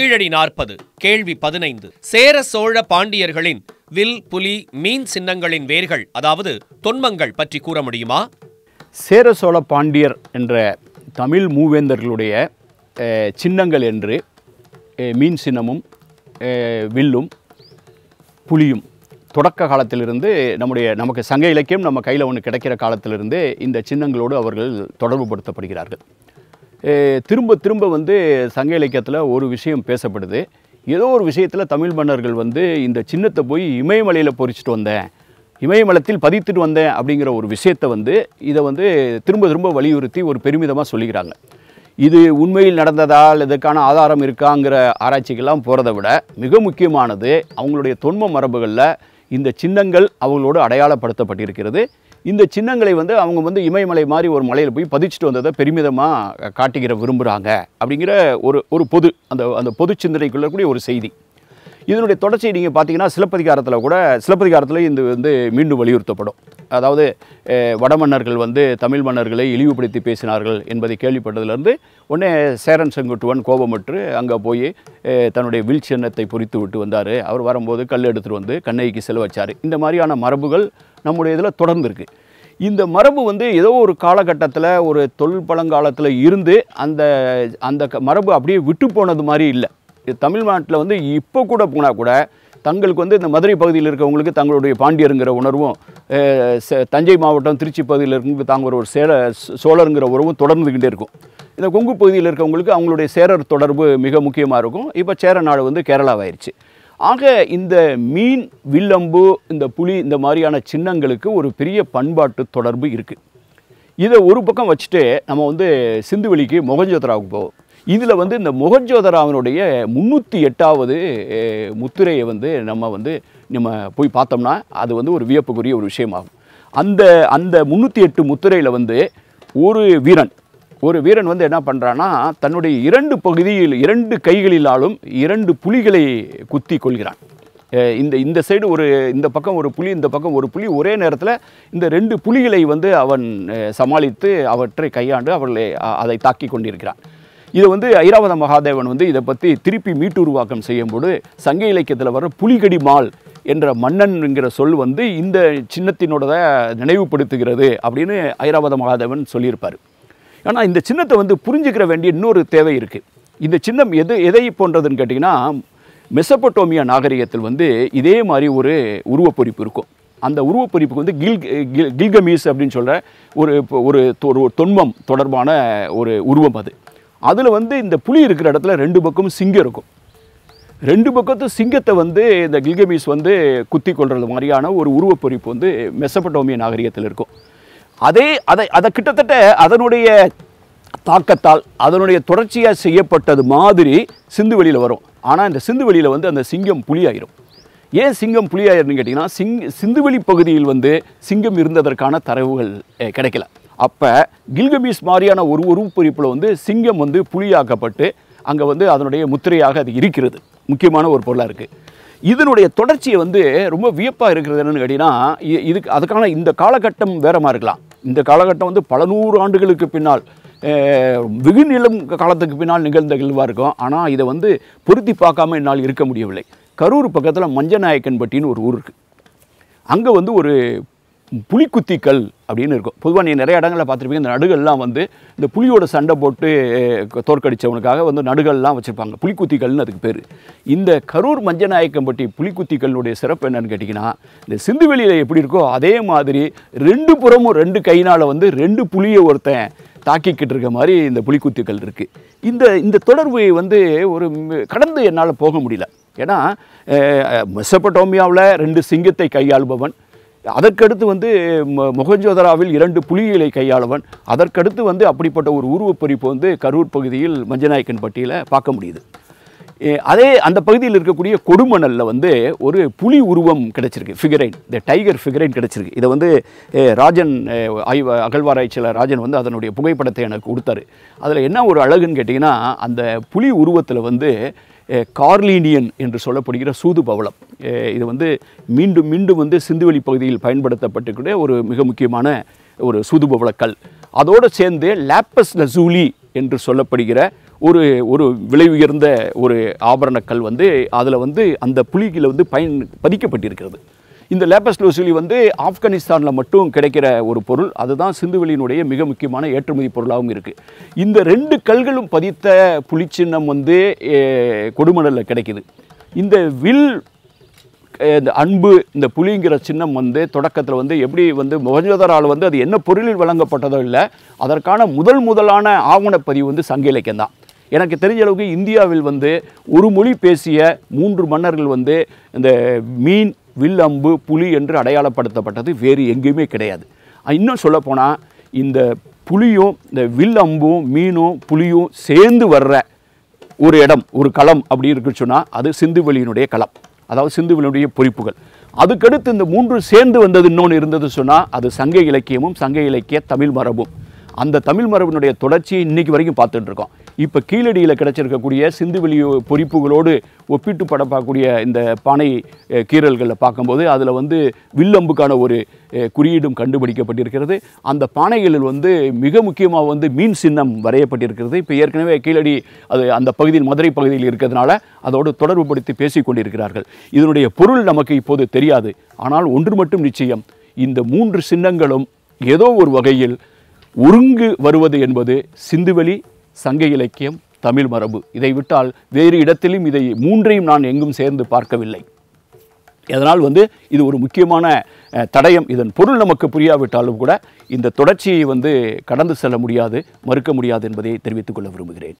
கீழடி நாற்பது கேள்வி பதினைந்து சேர சோழ பாண்டியர்களின் வில் புலி மீன் சின்னங்களின் வேர்கள் அதாவது தொன்மங்கள் பற்றி கூற முடியுமா சேர சோழ பாண்டியர் என்ற தமிழ் மூவேந்தர்களுடைய சின்னங்கள் என்று மீன் சின்னமும் வில்லும் புலியும் தொடக்க காலத்திலிருந்து நம்முடைய நமக்கு சங்க இலக்கியம் நம்ம கையில் ஒன்று கிடைக்கிற காலத்திலிருந்து இந்த சின்னங்களோடு அவர்கள் தொடர்புபடுத்தப்படுகிறார்கள் திரும்ப திரும்ப வந்து சங்க இலக்கியத்தில் ஒரு விஷயம் பேசப்படுது ஏதோ ஒரு விஷயத்தில் தமிழ் மன்னர்கள் வந்து இந்த சின்னத்தை போய் இமயமலையில் பொறிச்சிட்டு வந்தேன் இமயமலத்தில் பதித்துட்டு வந்தேன் அப்படிங்கிற ஒரு விஷயத்தை வந்து இதை வந்து திரும்ப திரும்ப வலியுறுத்தி ஒரு பெருமிதமாக சொல்லிக்கிறாங்க இது உண்மையில் நடந்ததா இதுக்கான ஆதாரம் இருக்காங்கிற ஆராய்ச்சிக்கெல்லாம் போகிறத விட மிக முக்கியமானது அவங்களுடைய தொன்ம மரபுகளில் இந்த சின்னங்கள் அவங்களோடு அடையாளப்படுத்தப்பட்டிருக்கிறது இந்த சின்னங்களை வந்து அவங்க வந்து இமயமலை மாதிரி ஒரு மலையில் போய் பதிச்சுட்டு வந்ததை பெருமிதமாக காட்டுகிற விரும்புகிறாங்க அப்படிங்கிற ஒரு ஒரு பொது அந்த அந்த பொது சிந்தனைக்குள்ளக்கூடிய ஒரு செய்தி இதனுடைய தொடர்ச்சி நீங்கள் பார்த்தீங்கன்னா சிலப்பதிகாரத்தில் கூட சிலப்பதிகாரத்தில் இது வந்து மீண்டும் வலியுறுத்தப்படும் அதாவது வடமன்னர்கள் வந்து தமிழ் மன்னர்களை இழிவுபடுத்தி பேசினார்கள் என்பதை கேள்விப்பட்டதுலேருந்து உடனே சேரன் செங்குட்டுவன் கோபமற்று அங்கே போய் தன்னுடைய வில் சின்னத்தை பொறித்து விட்டு வந்தார் அவர் வரும்போது கல் எடுத்துகிட்டு வந்து கண்ணைக்கு செலவச்சார் இந்த மாதிரியான மரபுகள் நம்முடைய இதில் தொடர்ந்துருக்கு இந்த மரபு வந்து ஏதோ ஒரு காலகட்டத்தில் ஒரு தொல் பழங்காலத்தில் இருந்து அந்த அந்த மரபு அப்படியே விட்டு போனது மாதிரி இல்லை தமிழ்நாட்டில் வந்து இப்போ கூட போனால் கூட தங்களுக்கு வந்து இந்த மதுரை பகுதியில் இருக்கிறவங்களுக்கு தங்களுடைய பாண்டியருங்கிற உணர்வும் தஞ்சை மாவட்டம் திருச்சி பகுதியில் இருக்கிறவங்களுக்கு தாங்கிற ஒரு சேர சோழருங்கிற உறவும் தொடர்ந்துக்கிட்டே இருக்கும் இந்த கொங்கு பகுதியில் இருக்கிறவங்களுக்கு அவங்களுடைய சேரர் தொடர்பு மிக முக்கியமாக இருக்கும் இப்போ சேர நாடு வந்து கேரளாவாயிருச்சு ஆக இந்த மீன் வில்லம்பு இந்த புலி இந்த மாதிரியான சின்னங்களுக்கு ஒரு பெரிய பண்பாட்டு தொடர்பு இருக்குது இதை ஒரு பக்கம் வச்சுட்டு நம்ம வந்து சிந்துவெளிக்கு முகஞ்சோத்ராவுக்கு போவோம் இதில் வந்து இந்த முகஜோதராமனுடைய முந்நூற்றி எட்டாவது முத்திரையை வந்து நம்ம வந்து நம்ம போய் பார்த்தோம்னா அது வந்து ஒரு வியப்புக்குரிய ஒரு விஷயமாகும் அந்த அந்த முந்நூற்றி எட்டு முத்திரையில் வந்து ஒரு வீரன் ஒரு வீரன் வந்து என்ன பண்ணுறான்னா தன்னுடைய இரண்டு பகுதியில் இரண்டு கைகளிலாலும் இரண்டு புலிகளை குத்தி கொள்கிறான் இந்த இந்த சைடு ஒரு இந்த பக்கம் ஒரு புலி இந்த பக்கம் ஒரு புலி ஒரே நேரத்தில் இந்த ரெண்டு புலிகளை வந்து அவன் சமாளித்து அவற்றை கையாண்டு அவர்களை அதை தாக்கி கொண்டிருக்கிறான் இதை வந்து ஐராவத மகாதேவன் வந்து இதை பற்றி திருப்பி மீட்டு உருவாக்கம் செய்யும்போது சங்க இலக்கியத்தில் வர புலிகடி மால் என்ற மன்னன்ங்கிற சொல் வந்து இந்த சின்னத்தினோட நினைவுபடுத்துகிறது அப்படின்னு ஐராவத மகாதேவன் சொல்லியிருப்பார் ஆனால் இந்த சின்னத்தை வந்து புரிஞ்சுக்கிற வேண்டிய இன்னொரு தேவை இருக்குது இந்த சின்னம் எது எதை போன்றதுன்னு கேட்டிங்கன்னா மெசப்பட்டோமியா நாகரிகத்தில் வந்து இதே மாதிரி ஒரு உருவப்பொறிப்பு இருக்கும் அந்த உருவப்பொறிப்புக்கு வந்து கில் கில் கில்கமீஸ் அப்படின்னு சொல்கிற ஒரு ஒரு தொன்மம் தொடர்பான ஒரு உருவம் அது அதில் வந்து இந்த புலி இருக்கிற இடத்துல ரெண்டு பக்கமும் சிங்கம் இருக்கும் ரெண்டு பக்கத்து சிங்கத்தை வந்து இந்த கில்கமீஸ் வந்து குத்தி கொள்வது மாதிரியான ஒரு உருவப்பொறிப்பு வந்து மெசப்பட்டோமிய நாகரிகத்தில் இருக்கும் அதே அதை அதை கிட்டத்தட்ட அதனுடைய தாக்கத்தால் அதனுடைய தொடர்ச்சியாக செய்யப்பட்டது மாதிரி சிந்து வெளியில் வரும் ஆனால் இந்த சிந்து வெளியில் வந்து அந்த சிங்கம் புலியாயிரும் ஏன் சிங்கம் புலியாயிருன்னு கேட்டிங்கன்னா சிங் சிந்துவெளி பகுதியில் வந்து சிங்கம் இருந்ததற்கான தரவுகள் கிடைக்கல அப்போ கில்கபீஸ் மாதிரியான ஒரு உருவப்பொறிப்பில் வந்து சிங்கம் வந்து புலியாக்கப்பட்டு அங்கே வந்து அதனுடைய முத்திரையாக அது இருக்கிறது முக்கியமான ஒரு பொருளாக இருக்குது இதனுடைய தொடர்ச்சியை வந்து ரொம்ப வியப்பாக இருக்கிறது என்னென்னு கேட்டிங்கன்னா இதுக்கு அதுக்கான இந்த காலகட்டம் மாதிரி இருக்கலாம் இந்த காலகட்டம் வந்து பல நூறு ஆண்டுகளுக்கு பின்னால் வெகு நிலம் காலத்துக்கு பின்னால் நிகழ்ந்த நிகழ்வாக இருக்கும் ஆனால் இதை வந்து பொருத்தி பார்க்காம என்னால் இருக்க முடியவில்லை கரூர் பக்கத்தில் மஞ்சநாயக்கன்பட்டின்னு ஒரு ஊர் இருக்குது அங்கே வந்து ஒரு புலிக்குத்திக்கல் அப்படின்னு இருக்கும் பொதுவாக நீங்கள் நிறைய இடங்களில் பார்த்துருப்பீங்க இந்த நடுகள்லாம் வந்து இந்த புலியோட சண்டை போட்டு தோற்கடித்தவனுக்காக வந்து நடுகள்லாம் வச்சுருப்பாங்க புலிக்குத்திக்கல்னு அதுக்கு பேர் இந்த கரூர் மஞ்சநாயக்கம்பட்டி புலிக்குத்திக்கல்னுடைய சிறப்பு என்னன்னு கேட்டிங்கன்னா இந்த சிந்துவெளியில் எப்படி இருக்கோ அதே மாதிரி ரெண்டு புறமும் ரெண்டு கைனால் வந்து ரெண்டு புலியை ஒருத்தன் தாக்கிக்கிட்டு இருக்க மாதிரி இந்த புலிக்குத்திகள் இருக்குது இந்த இந்த தொடர்பு வந்து ஒரு கடந்து என்னால் போக முடியல ஏன்னா மெசப்பட்டோமியாவில் ரெண்டு சிங்கத்தை கையாளுபவன் அதற்கடுத்து வந்து மொகஞ்சோதராவில் இரண்டு புலிகளை கையாளவன் அதற்கடுத்து வந்து அப்படிப்பட்ட ஒரு உருவப்பொறிப்பு வந்து கரூர் பகுதியில் மஞ்சநாயக்கன் பட்டியில் பார்க்க முடியுது அதே அந்த பகுதியில் இருக்கக்கூடிய கொடுமணலில் வந்து ஒரு புலி உருவம் கிடச்சிருக்கு ஃபிகரைன் த டைகர் ஃபிகரைன் கிடச்சிருக்கு இதை வந்து ராஜன் ஆய்வ அகழ்வாராய்ச்சியில் ராஜன் வந்து அதனுடைய புகைப்படத்தை எனக்கு கொடுத்தாரு அதில் என்ன ஒரு அழகுன்னு கேட்டிங்கன்னா அந்த புலி உருவத்தில் வந்து கார்லீனியன் என்று சொல்லப்படுகிற சூது பவளம் இது வந்து மீண்டும் மீண்டும் வந்து சிந்துவெளி பகுதியில் பயன்படுத்தப்பட்டுக்கூடிய ஒரு மிக முக்கியமான ஒரு சூது பவளக்கல் அதோடு சேர்ந்து லேப்பஸ் லசூலி என்று சொல்லப்படுகிற ஒரு ஒரு விலை உயர்ந்த ஒரு ஆபரணக்கல் வந்து அதில் வந்து அந்த புலிகில் வந்து பயன் பதிக்கப்பட்டிருக்கிறது இந்த லேப்பஸ் லூசிலி வந்து ஆப்கானிஸ்தானில் மட்டும் கிடைக்கிற ஒரு பொருள் அதுதான் சிந்துவெளியினுடைய மிக முக்கியமான ஏற்றுமதி பொருளாகவும் இருக்குது இந்த ரெண்டு கல்களும் பதித்த புலிச்சின்னம் வந்து கொடுமணலில் கிடைக்கிது இந்த வில் இந்த அன்பு இந்த புலிங்கிற சின்னம் வந்து தொடக்கத்தில் வந்து எப்படி வந்து மொஹஞ்சதாரால் வந்து அது என்ன பொருளில் வழங்கப்பட்டதோ இல்லை அதற்கான முதல் முதலான ஆவணப்பதிவு வந்து சங்க இலக்கியம் தான் எனக்கு தெரிஞ்ச அளவுக்கு இந்தியாவில் வந்து ஒரு மொழி பேசிய மூன்று மன்னர்கள் வந்து இந்த மீன் வில் அம்பு புலி என்று அடையாளப்படுத்தப்பட்டது வேறு எங்கேயுமே கிடையாது இன்னும் சொல்லப்போனால் இந்த புலியும் இந்த வில் அம்பும் மீனும் புலியும் சேர்ந்து வர்ற ஒரு இடம் ஒரு களம் அப்படி இருக்குன்னு சொன்னால் அது சிந்துவெளியினுடைய களம் அதாவது சிந்துவெளியினுடைய பொறிப்புகள் அதுக்கடுத்து இந்த மூன்று சேர்ந்து வந்தது இன்னொன்று இருந்தது சொன்னால் அது சங்க இலக்கியமும் சங்க இலக்கிய தமிழ் மரபும் அந்த தமிழ் மரபினுடைய தொடர்ச்சியை இன்றைக்கி வரைக்கும் பார்த்துட்டு இருக்கோம் இப்போ கீழடியில் கிடச்சிருக்கக்கூடிய சிந்துவெளி பொறிப்புகளோடு ஒப்பிட்டு படப்பாக்கூடிய இந்த பானை கீரல்களில் பார்க்கும்போது அதில் வந்து வில்லம்புக்கான ஒரு குறியீடும் கண்டுபிடிக்கப்பட்டிருக்கிறது அந்த பானைகளில் வந்து மிக முக்கியமாக வந்து மீன் சின்னம் வரையப்பட்டிருக்கிறது இப்போ ஏற்கனவே கீழடி அது அந்த பகுதியில் மதுரை பகுதியில் இருக்கிறதுனால அதோடு தொடர்பு படுத்தி பேசி கொண்டிருக்கிறார்கள் இதனுடைய பொருள் நமக்கு இப்போது தெரியாது ஆனால் ஒன்று மட்டும் நிச்சயம் இந்த மூன்று சின்னங்களும் ஏதோ ஒரு வகையில் ஒருங்கு வருவது என்பது சிந்துவெளி சங்க இலக்கியம் தமிழ் மரபு இதை விட்டால் வேறு இடத்திலும் இதை மூன்றையும் நான் எங்கும் சேர்ந்து பார்க்கவில்லை இதனால் வந்து இது ஒரு முக்கியமான தடயம் இதன் பொருள் நமக்கு புரியாவிட்டாலும் கூட இந்த தொடர்ச்சியை வந்து கடந்து செல்ல முடியாது மறுக்க முடியாது என்பதை தெரிவித்துக் கொள்ள விரும்புகிறேன்